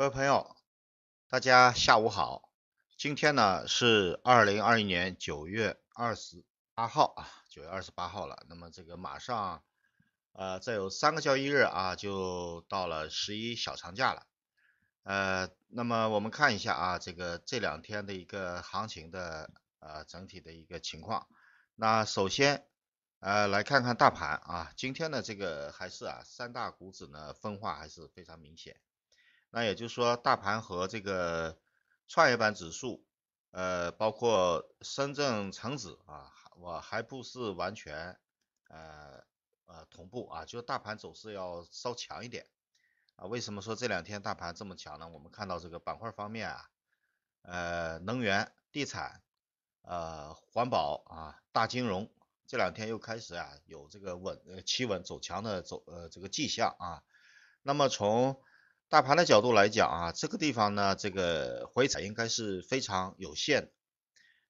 各位朋友，大家下午好。今天呢是二零二一年九月二十八号啊，九月二十八号了。那么这个马上呃，再有三个交易日啊，就到了十一小长假了。呃，那么我们看一下啊，这个这两天的一个行情的呃整体的一个情况。那首先呃，来看看大盘啊，今天呢这个还是啊，三大股指呢分化还是非常明显。那也就是说，大盘和这个创业板指数，呃，包括深圳成指啊，我还不是完全，呃呃同步啊，就是大盘走势要稍强一点啊。为什么说这两天大盘这么强呢？我们看到这个板块方面啊，呃，能源、地产、呃，环保啊，大金融这两天又开始啊有这个稳呃企稳走强的走呃这个迹象啊。那么从大盘的角度来讲啊，这个地方呢，这个回踩应该是非常有限，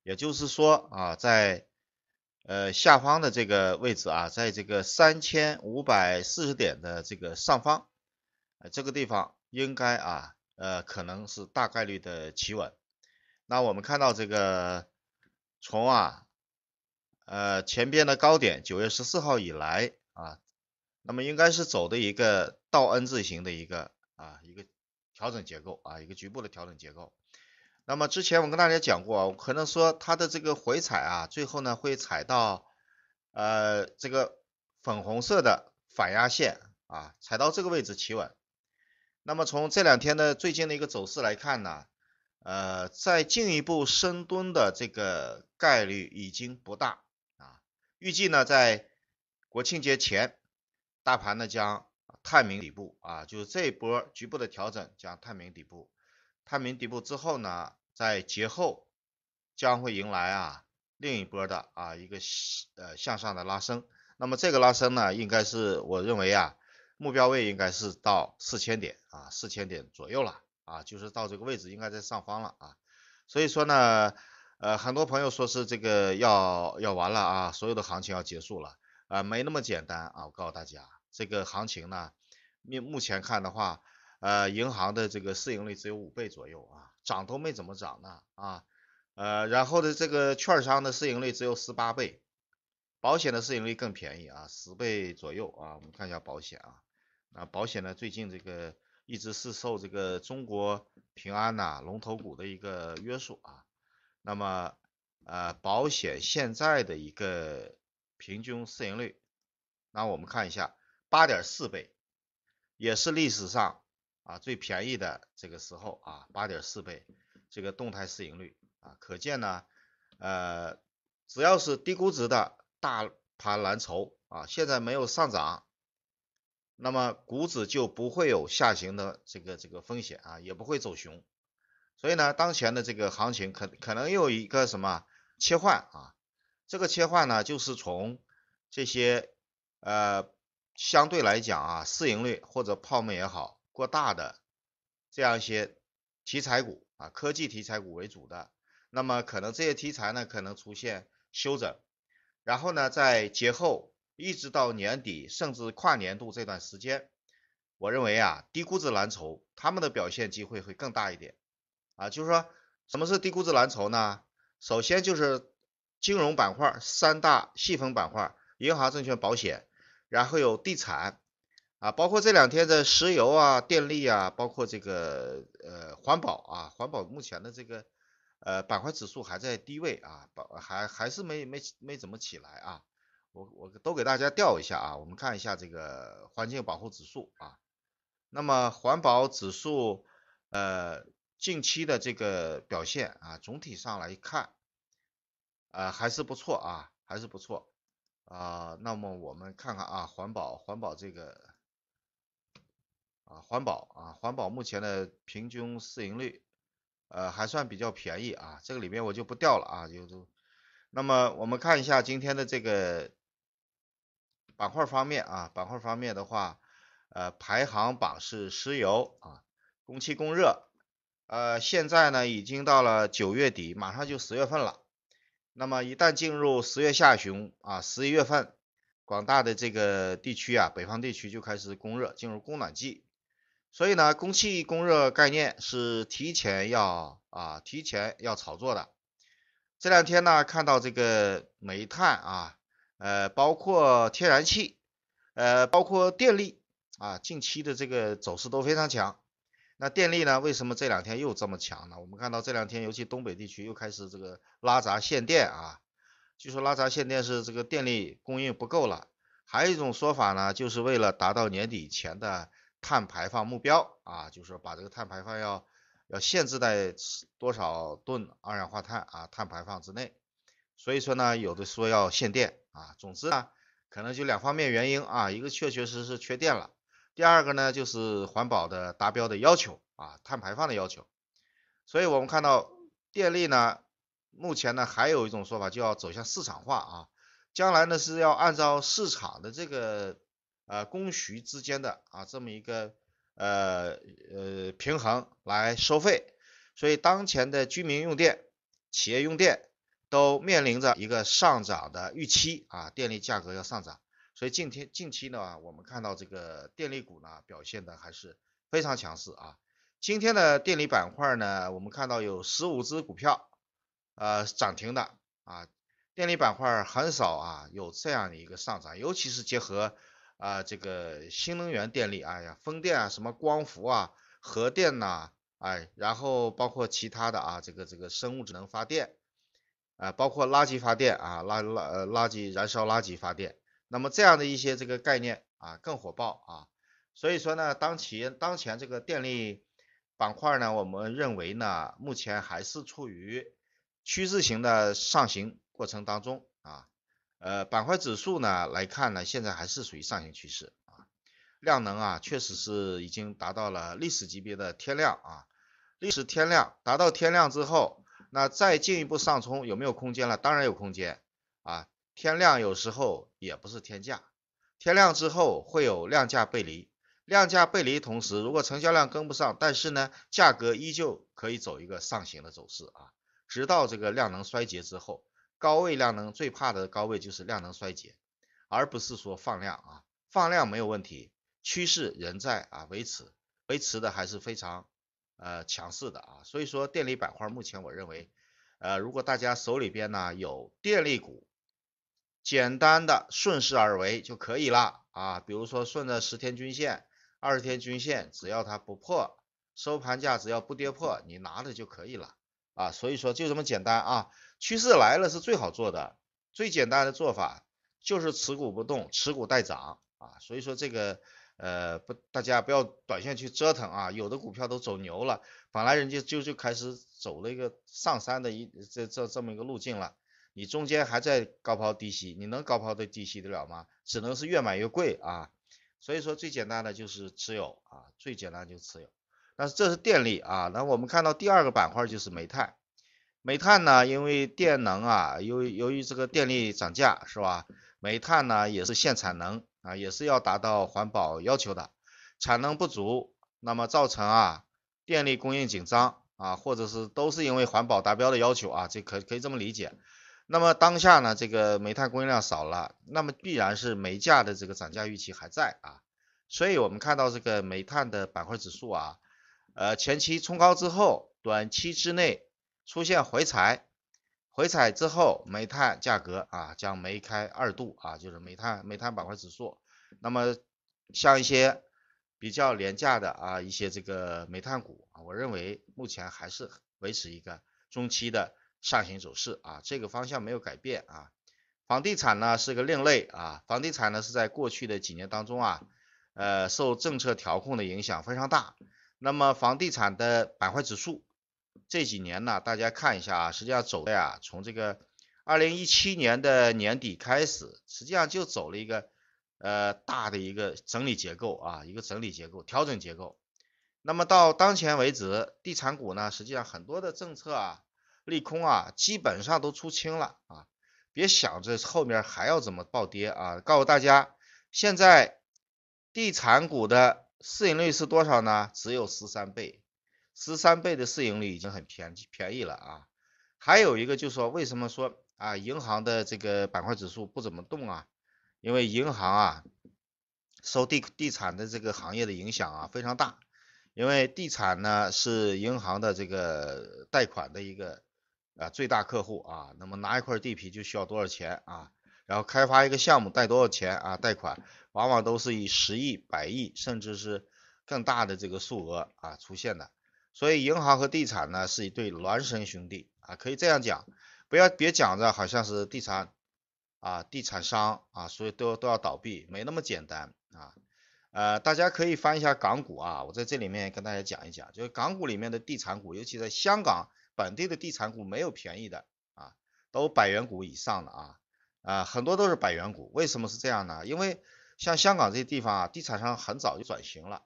也就是说啊，在呃下方的这个位置啊，在这个三千五百四十点的这个上方，呃、这个地方应该啊呃可能是大概率的企稳。那我们看到这个从啊呃前边的高点九月十四号以来啊，那么应该是走的一个倒 N 字形的一个。啊，一个调整结构啊，一个局部的调整结构。那么之前我跟大家讲过，可能说它的这个回踩啊，最后呢会踩到呃这个粉红色的反压线啊，踩到这个位置企稳。那么从这两天的最近的一个走势来看呢，呃，再进一步深蹲的这个概率已经不大啊。预计呢在国庆节前，大盘呢将。探明底部啊，就是这一波局部的调整将探明底部。探明底部之后呢，在节后将会迎来啊另一波的啊一个呃向上的拉升。那么这个拉升呢，应该是我认为啊目标位应该是到四千点啊四千点左右了啊，就是到这个位置应该在上方了啊。所以说呢，呃很多朋友说是这个要要完了啊，所有的行情要结束了啊，没那么简单啊，我告诉大家。这个行情呢，目目前看的话，呃，银行的这个市盈率只有五倍左右啊，涨都没怎么涨呢啊，呃，然后的这个券商的市盈率只有十八倍，保险的市盈率更便宜啊，十倍左右啊，我们看一下保险啊，那保险呢最近这个一直是受这个中国平安呐龙头股的一个约束啊，那么呃，保险现在的一个平均市盈率，那我们看一下。八点四倍，也是历史上啊最便宜的这个时候啊，八点四倍这个动态市盈率啊，可见呢，呃，只要是低估值的大盘蓝筹啊，现在没有上涨，那么股指就不会有下行的这个这个风险啊，也不会走熊，所以呢，当前的这个行情可可能有一个什么切换啊？这个切换呢，就是从这些呃。相对来讲啊，市盈率或者泡沫也好，过大的这样一些题材股啊，科技题材股为主的，那么可能这些题材呢，可能出现休整，然后呢，在节后一直到年底，甚至跨年度这段时间，我认为啊，低估值蓝筹他们的表现机会会更大一点啊，就是说什么是低估值蓝筹呢？首先就是金融板块三大细分板块，银行、证券、保险。然后有地产，啊，包括这两天的石油啊、电力啊，包括这个呃环保啊，环保目前的这个呃板块指数还在低位啊，还还是没没没怎么起来啊，我我都给大家调一下啊，我们看一下这个环境保护指数啊，那么环保指数呃近期的这个表现啊，总体上来看啊还是不错啊，还是不错。啊，那么我们看看啊，环保，环保这个啊，环保啊，环保目前的平均市盈率，呃，还算比较便宜啊，这个里面我就不调了啊，就是，那么我们看一下今天的这个板块方面啊，板块方面的话，呃，排行榜是石油啊，供气供热，呃，现在呢已经到了九月底，马上就十月份了。那么一旦进入十月下旬啊，十一月份，广大的这个地区啊，北方地区就开始供热，进入供暖季，所以呢，供气、供热概念是提前要啊，提前要炒作的。这两天呢，看到这个煤炭啊，呃，包括天然气，呃，包括电力啊，近期的这个走势都非常强。那电力呢？为什么这两天又这么强呢？我们看到这两天，尤其东北地区又开始这个拉闸限电啊。据说拉闸限电是这个电力供应不够了。还有一种说法呢，就是为了达到年底前的碳排放目标啊，就是把这个碳排放要要限制在多少吨二氧化碳啊碳排放之内。所以说呢，有的说要限电啊。总之呢，可能就两方面原因啊，一个确确实实缺电了。第二个呢，就是环保的达标的要求啊，碳排放的要求。所以我们看到电力呢，目前呢还有一种说法，就要走向市场化啊，将来呢是要按照市场的这个呃供需之间的啊这么一个呃呃平衡来收费。所以当前的居民用电、企业用电都面临着一个上涨的预期啊，电力价格要上涨。所以今天近期呢，我们看到这个电力股呢表现的还是非常强势啊。今天的电力板块呢，我们看到有十五只股票，呃涨停的啊。电力板块很少啊有这样的一个上涨，尤其是结合啊这个新能源电力，哎呀，风电啊，什么光伏啊，核电呐，哎，然后包括其他的啊，这个这个生物质能发电，啊，包括垃圾发电啊，垃垃呃垃圾燃烧垃圾发电。那么这样的一些这个概念啊更火爆啊，所以说呢，当前当前这个电力板块呢，我们认为呢，目前还是处于趋势型的上行过程当中啊，呃板块指数呢来看呢，现在还是属于上行趋势啊，量能啊确实是已经达到了历史级别的天量啊，历史天量达到天量之后，那再进一步上冲有没有空间了？当然有空间啊。天量有时候也不是天价，天量之后会有量价背离，量价背离同时，如果成交量跟不上，但是呢，价格依旧可以走一个上行的走势啊，直到这个量能衰竭之后，高位量能最怕的高位就是量能衰竭，而不是说放量啊，放量没有问题，趋势仍在啊，维持维持的还是非常呃强势的啊，所以说电力板块目前我认为，呃，如果大家手里边呢有电力股。简单的顺势而为就可以了啊，比如说顺着十天均线、二十天均线，只要它不破，收盘价只要不跌破，你拿着就可以了啊。所以说就这么简单啊，趋势来了是最好做的，最简单的做法就是持股不动，持股待涨啊。所以说这个呃不，大家不要短线去折腾啊，有的股票都走牛了，本来人家就就开始走了一个上山的一这这这么一个路径了。你中间还在高抛低吸，你能高抛的低吸得了吗？只能是越买越贵啊！所以说最简单的就是持有啊，最简单就持有。但是这是电力啊，那我们看到第二个板块就是煤炭。煤炭呢，因为电能啊，由于由于这个电力涨价是吧？煤炭呢也是限产能啊，也是要达到环保要求的，产能不足，那么造成啊电力供应紧张啊，或者是都是因为环保达标的要求啊，这可可以这么理解。那么当下呢，这个煤炭供应量少了，那么必然是煤价的这个涨价预期还在啊，所以我们看到这个煤炭的板块指数啊，呃前期冲高之后，短期之内出现回踩，回踩之后煤炭价格啊将煤开二度啊，就是煤炭煤炭板块指数，那么像一些比较廉价的啊一些这个煤炭股啊，我认为目前还是维持一个中期的。上行走势啊，这个方向没有改变啊。房地产呢是个另类啊，房地产呢是在过去的几年当中啊，呃，受政策调控的影响非常大。那么房地产的板块指数这几年呢，大家看一下啊，实际上走的呀，从这个二零一七年的年底开始，实际上就走了一个呃大的一个整理结构啊，一个整理结构、调整结构。那么到当前为止，地产股呢，实际上很多的政策啊。利空啊，基本上都出清了啊！别想着后面还要怎么暴跌啊！告诉大家，现在地产股的市盈率是多少呢？只有十三倍，十三倍的市盈率已经很便宜便宜了啊！还有一个就是说，为什么说啊，银行的这个板块指数不怎么动啊？因为银行啊，受地地产的这个行业的影响啊，非常大。因为地产呢，是银行的这个贷款的一个。啊，最大客户啊，那么拿一块地皮就需要多少钱啊？然后开发一个项目贷多少钱啊？贷款往往都是以十亿、百亿，甚至是更大的这个数额啊出现的。所以银行和地产呢是一对孪生兄弟啊，可以这样讲。不要别讲着好像是地产啊，地产商啊，所以都都要倒闭，没那么简单啊。呃，大家可以翻一下港股啊，我在这里面跟大家讲一讲，就是港股里面的地产股，尤其在香港。本地的地产股没有便宜的啊，都百元股以上的啊，啊很多都是百元股。为什么是这样呢？因为像香港这些地方啊，地产商很早就转型了，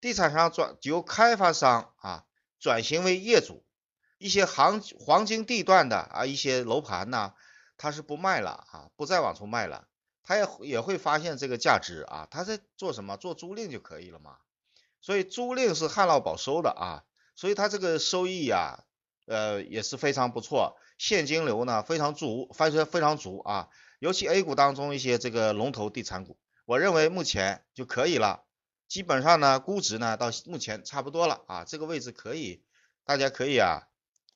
地产商转由开发商啊转型为业主。一些行黄金地段的啊一些楼盘呢，他是不卖了啊，不再往出卖了，他也也会发现这个价值啊，他在做什么？做租赁就可以了嘛。所以租赁是旱涝保收的啊，所以他这个收益呀。呃也是非常不错，现金流呢非常足，翻身非常足啊。尤其 A 股当中一些这个龙头地产股，我认为目前就可以了。基本上呢，估值呢到目前差不多了啊，这个位置可以，大家可以啊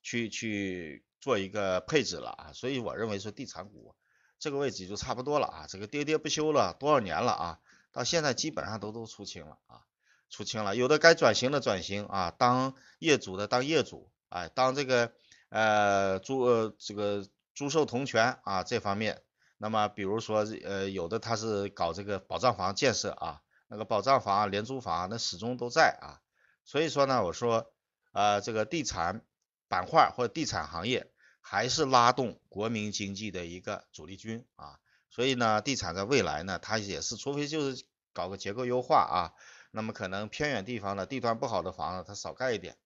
去去做一个配置了啊。所以我认为说地产股这个位置就差不多了啊，这个喋喋不休了多少年了啊，到现在基本上都都出清了啊，出清了，有的该转型的转型啊，当业主的当业主。哎，当这个呃租呃这个租售同权啊这方面，那么比如说呃有的他是搞这个保障房建设啊，那个保障房廉租房那始终都在啊，所以说呢我说呃这个地产板块或者地产行业还是拉动国民经济的一个主力军啊，所以呢地产在未来呢它也是除非就是搞个结构优化啊，那么可能偏远地方的地段不好的房子它少盖一点。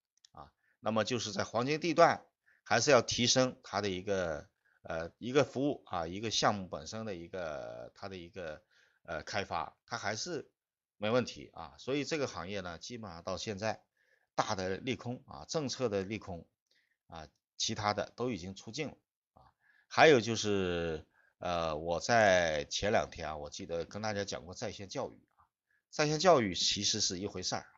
那么就是在黄金地段，还是要提升它的一个呃一个服务啊，一个项目本身的一个它的一个呃开发，它还是没问题啊。所以这个行业呢，基本上到现在大的利空啊，政策的利空啊，其他的都已经出尽了啊。还有就是呃，我在前两天啊，我记得跟大家讲过在线教育啊，在线教育其实是一回事儿啊，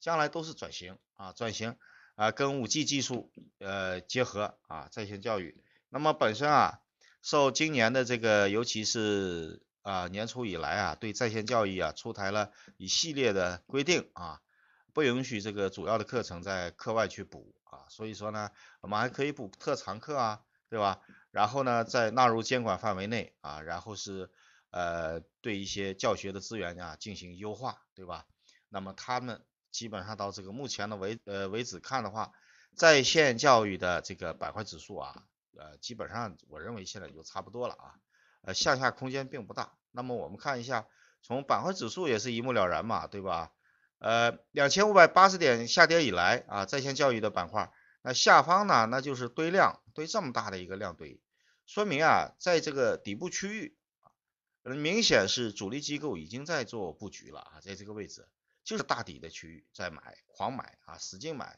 将来都是转型啊，转型。啊，跟五 G 技术呃结合啊，在线教育。那么本身啊，受今年的这个，尤其是啊年初以来啊，对在线教育啊出台了一系列的规定啊，不允许这个主要的课程在课外去补啊。所以说呢，我们还可以补特长课啊，对吧？然后呢，在纳入监管范围内啊，然后是呃对一些教学的资源啊进行优化，对吧？那么他们。基本上到这个目前的为呃为止看的话，在线教育的这个板块指数啊，呃基本上我认为现在就差不多了啊，呃向下空间并不大。那么我们看一下，从板块指数也是一目了然嘛，对吧？呃，两千五百八十点下跌以来啊，在线教育的板块，那下方呢，那就是堆量堆这么大的一个量堆，说明啊，在这个底部区域啊，明显是主力机构已经在做布局了啊，在这个位置。就是大底的区域在买，狂买啊，使劲买，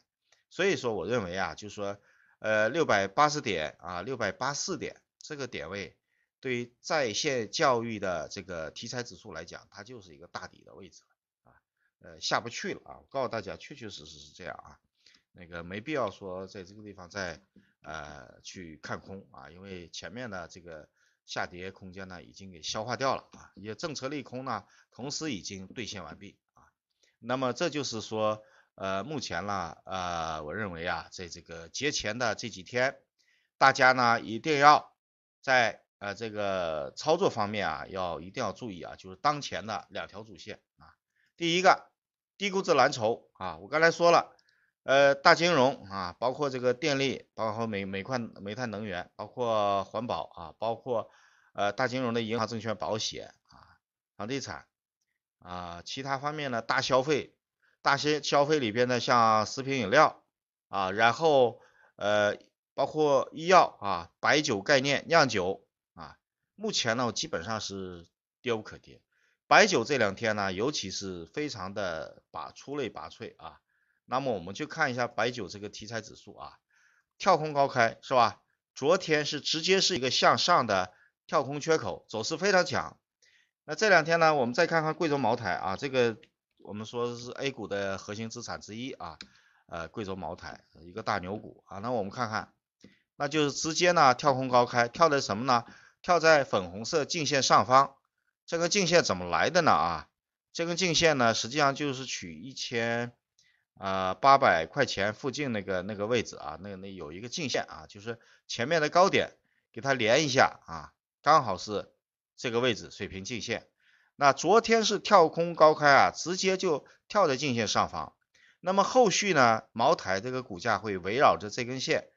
所以说我认为啊，就是说，呃，六百八十点啊，六百八四点这个点位，对于在线教育的这个题材指数来讲，它就是一个大底的位置啊，呃，下不去了啊，我告诉大家确确实实是这样啊，那个没必要说在这个地方再呃去看空啊，因为前面呢这个下跌空间呢已经给消化掉了啊，也政策利空呢同时已经兑现完毕。那么这就是说，呃，目前呢，呃，我认为啊，在这个节前的这几天，大家呢一定要在呃这个操作方面啊，要一定要注意啊，就是当前的两条主线啊，第一个，低估值蓝筹啊，我刚才说了，呃，大金融啊，包括这个电力，包括煤煤矿煤炭能源，包括环保啊，包括呃大金融的银行、证券、保险啊，房地产。啊，其他方面呢，大消费，大消消费里边呢，像食品饮料啊，然后呃，包括医药啊，白酒概念、酿酒啊，目前呢基本上是跌无可跌。白酒这两天呢，尤其是非常的拔出类拔萃啊。那么我们去看一下白酒这个题材指数啊，跳空高开是吧？昨天是直接是一个向上的跳空缺口，走势非常强。那这两天呢，我们再看看贵州茅台啊，这个我们说是 A 股的核心资产之一啊，呃，贵州茅台一个大牛股啊。那我们看看，那就是直接呢跳空高开，跳的什么呢？跳在粉红色颈线上方。这根颈线怎么来的呢？啊，这根颈线呢，实际上就是取一千，呃，八百块钱附近那个那个位置啊，那那有一个颈线啊，就是前面的高点给它连一下啊，刚好是。这个位置水平颈线，那昨天是跳空高开啊，直接就跳在颈线上方。那么后续呢，茅台这个股价会围绕着这根线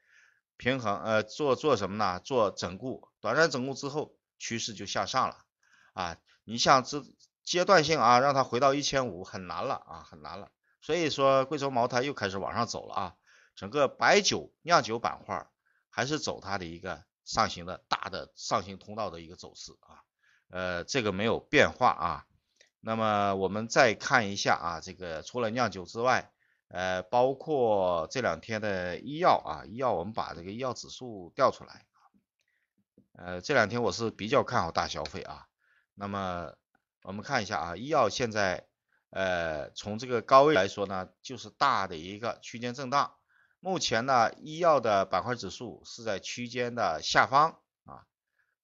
平衡，呃，做做什么呢？做整固，短暂整固之后，趋势就向上了啊。你像这阶段性啊，让它回到一千五很难了啊，很难了。所以说，贵州茅台又开始往上走了啊。整个白酒酿酒板块还是走它的一个上行的大的上行通道的一个走势啊。呃，这个没有变化啊。那么我们再看一下啊，这个除了酿酒之外，呃，包括这两天的医药啊，医药我们把这个医药指数调出来啊。呃，这两天我是比较看好大消费啊。那么我们看一下啊，医药现在呃，从这个高位来说呢，就是大的一个区间震荡。目前呢，医药的板块指数是在区间的下方。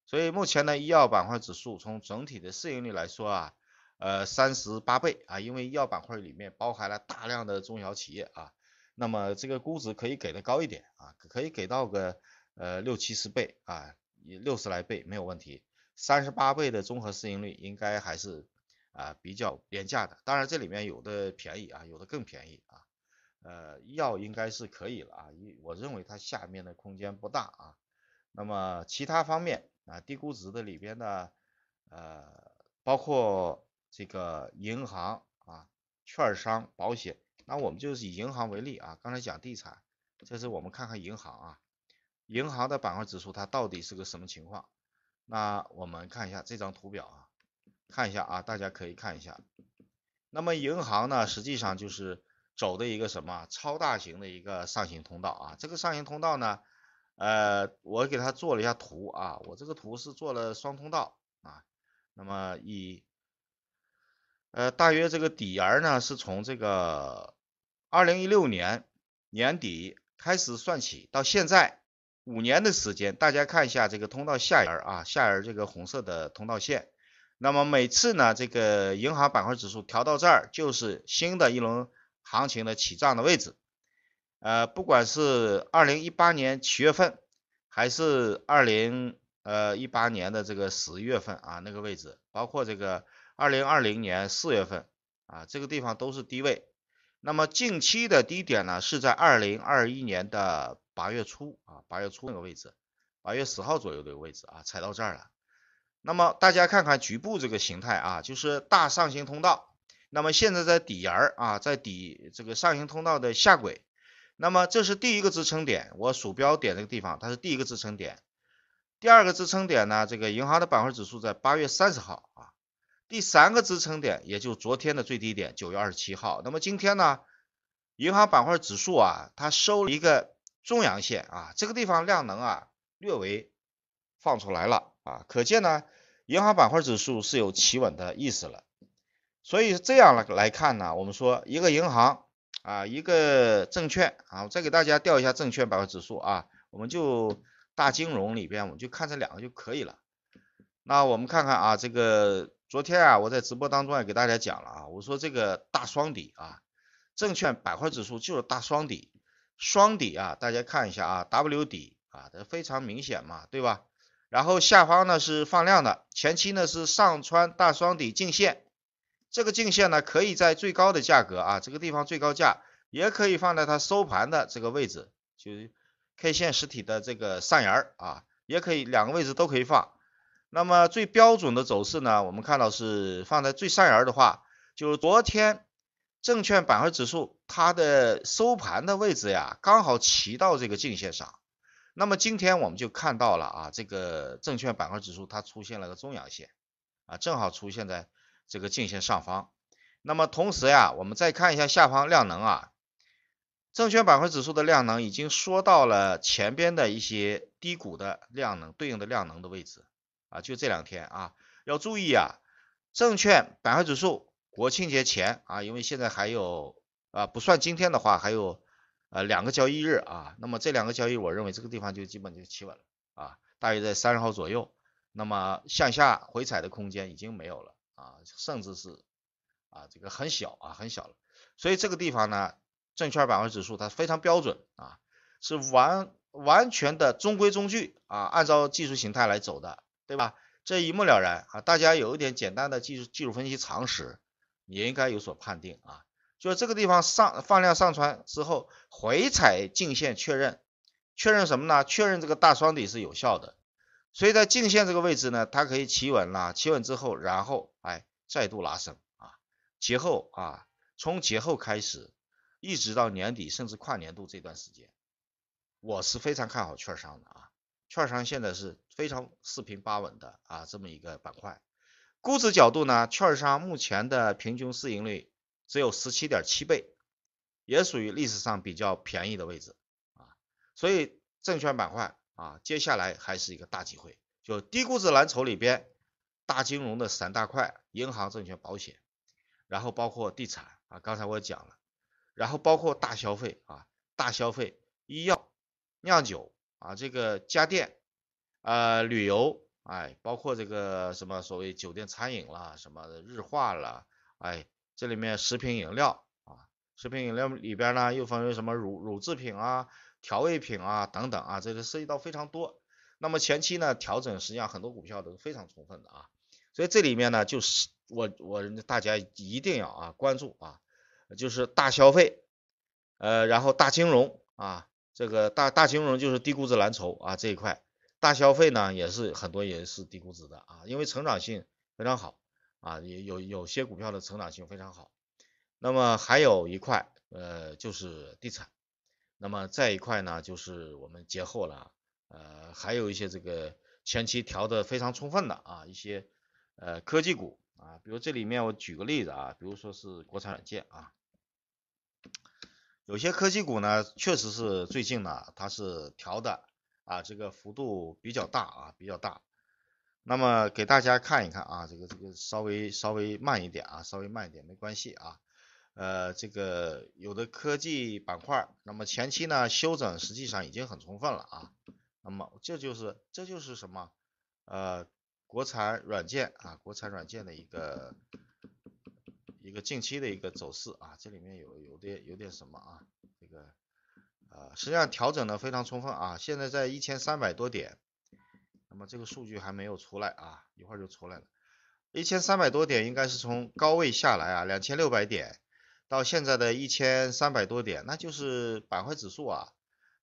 所以目前呢，医药板块指数从整体的市盈率来说啊，呃，三十八倍啊，因为医药板块里面包含了大量的中小企业啊，那么这个估值可以给的高一点啊，可以给到个呃六七十倍啊，六十来倍没有问题，三十八倍的综合市盈率应该还是啊比较廉价的，当然这里面有的便宜啊，有的更便宜啊，呃，医药应该是可以了啊，我认为它下面的空间不大啊，那么其他方面。啊，低估值的里边的，呃，包括这个银行啊、券商、保险，那我们就是以银行为例啊。刚才讲地产，这是我们看看银行啊，银行的板块指数它到底是个什么情况？那我们看一下这张图表啊，看一下啊，大家可以看一下。那么银行呢，实际上就是走的一个什么超大型的一个上行通道啊，这个上行通道呢？呃，我给他做了一下图啊，我这个图是做了双通道啊，那么以呃大约这个底沿儿呢是从这个二零一六年年底开始算起，到现在五年的时间，大家看一下这个通道下沿儿啊，下沿儿这个红色的通道线，那么每次呢这个银行板块指数调到这儿，就是新的一轮行情的起涨的位置。呃，不管是二零一八年七月份，还是二零呃一八年的这个十月份啊，那个位置，包括这个二零二零年四月份啊，这个地方都是低位。那么近期的低点呢，是在二零二一年的八月初啊，八月初那个位置，八月十号左右的个位置啊，踩到这儿了。那么大家看看局部这个形态啊，就是大上行通道。那么现在在底沿儿啊，在底这个上行通道的下轨。那么这是第一个支撑点，我鼠标点这个地方，它是第一个支撑点。第二个支撑点呢，这个银行的板块指数在八月三十号啊。第三个支撑点，也就昨天的最低点九月二十七号。那么今天呢，银行板块指数啊，它收一个中阳线啊，这个地方量能啊略微放出来了啊，可见呢，银行板块指数是有企稳的意思了。所以这样来来看呢，我们说一个银行。啊，一个证券啊，我再给大家调一下证券板块指数啊，我们就大金融里边，我们就看这两个就可以了。那我们看看啊，这个昨天啊，我在直播当中也给大家讲了啊，我说这个大双底啊，证券板块指数就是大双底，双底啊，大家看一下啊，W 底啊，这非常明显嘛，对吧？然后下方呢是放量的，前期呢是上穿大双底颈线。这个颈线呢，可以在最高的价格啊，这个地方最高价，也可以放在它收盘的这个位置，就 K 线实体的这个上沿啊，也可以两个位置都可以放。那么最标准的走势呢，我们看到是放在最上沿的话，就是昨天证券板块指数它的收盘的位置呀，刚好齐到这个颈线上。那么今天我们就看到了啊，这个证券板块指数它出现了个中阳线啊，正好出现在。这个颈线上方，那么同时呀，我们再看一下下方量能啊，证券板块指数的量能已经缩到了前边的一些低谷的量能对应的量能的位置啊，就这两天啊，要注意啊，证券板块指数国庆节前啊，因为现在还有啊，不算今天的话还有呃两个交易日啊，那么这两个交易，我认为这个地方就基本就企稳了啊，大约在三十号左右，那么向下回踩的空间已经没有了。啊，甚至是啊，这个很小啊，很小了。所以这个地方呢，证券板块指数它非常标准啊，是完完全的中规中矩啊，按照技术形态来走的，对吧？这一目了然啊，大家有一点简单的技术技术分析常识，也应该有所判定啊。就是这个地方上放量上穿之后，回踩颈线确认，确认什么呢？确认这个大双底是有效的。所以在颈线这个位置呢，它可以企稳了，企稳之后，然后哎再度拉升啊。节后啊，从节后开始，一直到年底甚至跨年度这段时间，我是非常看好券商的啊。券商现在是非常四平八稳的啊这么一个板块。估值角度呢，券商目前的平均市盈率只有十七点七倍，也属于历史上比较便宜的位置啊。所以证券板块。啊，接下来还是一个大机会，就低估值蓝筹里边，大金融的三大块，银行、证券、保险，然后包括地产啊，刚才我讲了，然后包括大消费啊，大消费，医药、酿酒啊，这个家电，呃，旅游，哎，包括这个什么所谓酒店餐饮啦，什么日化啦，哎，这里面食品饮料啊，食品饮料里边呢，又分为什么乳乳制品啊。调味品啊等等啊，这个涉及到非常多。那么前期呢调整，实际上很多股票都是非常充分的啊。所以这里面呢，就是我我大家一定要啊关注啊，就是大消费，呃，然后大金融啊，这个大大金融就是低估值蓝筹啊这一块，大消费呢也是很多也是低估值的啊，因为成长性非常好啊，也有有些股票的成长性非常好。那么还有一块呃就是地产。那么再一块呢，就是我们节后了，呃，还有一些这个前期调的非常充分的啊，一些呃科技股啊，比如这里面我举个例子啊，比如说是国产软件啊，有些科技股呢，确实是最近呢它是调的啊，这个幅度比较大啊，比较大。那么给大家看一看啊，这个这个稍微稍微慢一点啊，稍微慢一点没关系啊。呃，这个有的科技板块，那么前期呢修整实际上已经很充分了啊。那么这就是这就是什么呃，国产软件啊，国产软件的一个一个近期的一个走势啊。这里面有有点有点什么啊？这个呃，实际上调整的非常充分啊。现在在一千三百多点，那么这个数据还没有出来啊，一会儿就出来了。一千三百多点应该是从高位下来啊，两千六百点。到现在的一千三百多点，那就是板块指数啊，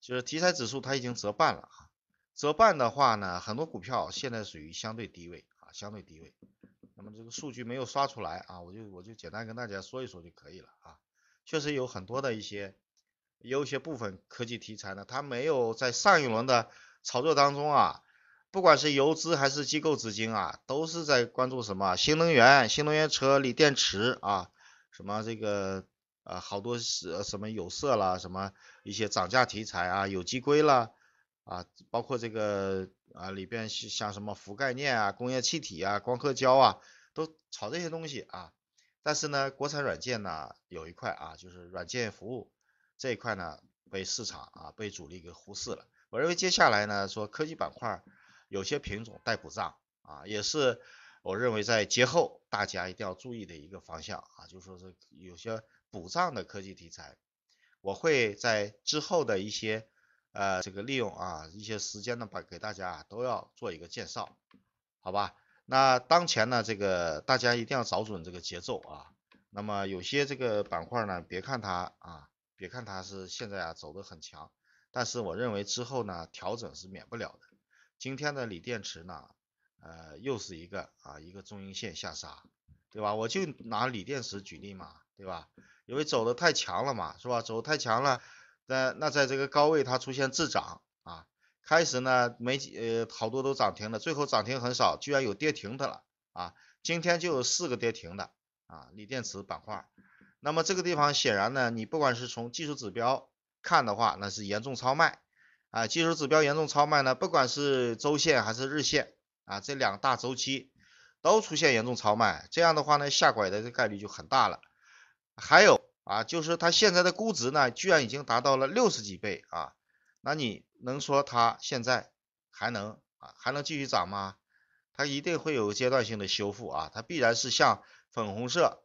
就是题材指数，它已经折半了啊。折半的话呢，很多股票现在属于相对低位啊，相对低位。那么这个数据没有刷出来啊，我就我就简单跟大家说一说就可以了啊。确实有很多的一些，有一些部分科技题材呢，它没有在上一轮的炒作当中啊，不管是游资还是机构资金啊，都是在关注什么新能源、新能源车、锂电池啊。什么这个啊好多是什么有色啦，什么一些涨价题材啊，有机硅啦啊，包括这个啊里边像什么氟概念啊、工业气体啊、光刻胶啊，都炒这些东西啊。但是呢，国产软件呢有一块啊，就是软件服务这一块呢被市场啊被主力给忽视了。我认为接下来呢说科技板块有些品种带补涨啊，也是。我认为在节后大家一定要注意的一个方向啊，就说是有些补涨的科技题材，我会在之后的一些呃这个利用啊一些时间呢把给大家都要做一个介绍，好吧？那当前呢这个大家一定要找准这个节奏啊。那么有些这个板块呢，别看它啊，别看它是现在啊走的很强，但是我认为之后呢调整是免不了的。今天的锂电池呢？呃，又是一个啊，一个中阴线下杀，对吧？我就拿锂电池举例嘛，对吧？因为走的太强了嘛，是吧？走太强了，那那在这个高位它出现滞涨啊，开始呢没几呃好多都涨停了，最后涨停很少，居然有跌停的了啊！今天就有四个跌停的啊，锂电池板块。那么这个地方显然呢，你不管是从技术指标看的话，那是严重超卖啊，技术指标严重超卖呢，不管是周线还是日线。啊，这两大周期都出现严重超卖，这样的话呢，下拐的概率就很大了。还有啊，就是它现在的估值呢，居然已经达到了六十几倍啊，那你能说它现在还能啊还能继续涨吗？它一定会有阶段性的修复啊，它必然是向粉红色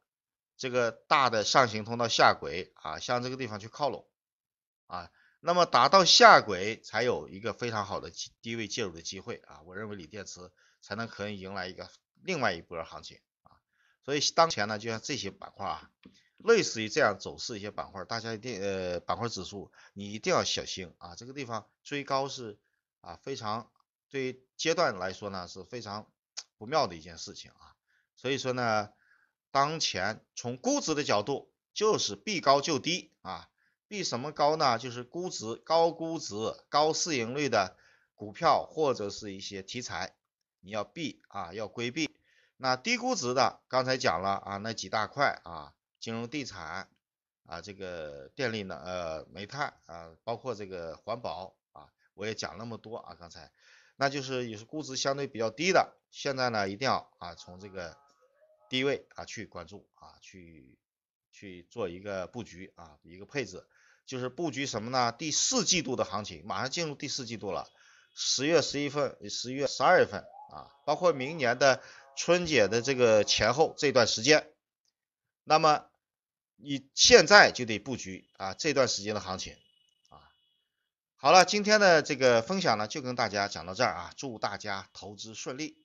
这个大的上行通道下轨啊，向这个地方去靠拢啊。那么达到下轨才有一个非常好的低位介入的机会啊！我认为锂电池才能可以迎来一个另外一波行情啊！所以当前呢，就像这些板块啊，类似于这样走势一些板块，大家一定呃板块指数你一定要小心啊！这个地方追高是啊非常对于阶段来说呢是非常不妙的一件事情啊！所以说呢，当前从估值的角度就是避高就低啊！避什么高呢？就是估值高、估值高、市盈率的股票或者是一些题材，你要避啊，要规避。那低估值的，刚才讲了啊，那几大块啊，金融、地产啊，这个电力呢，呃，煤炭啊，包括这个环保啊，我也讲那么多啊，刚才，那就是也是估值相对比较低的，现在呢，一定要啊，从这个低位啊去关注啊，去去做一个布局啊，一个配置。就是布局什么呢？第四季度的行情马上进入第四季度了，十月、十一份、十一月、十二月份啊，包括明年的春节的这个前后这段时间，那么你现在就得布局啊这段时间的行情啊。好了，今天的这个分享呢就跟大家讲到这儿啊，祝大家投资顺利。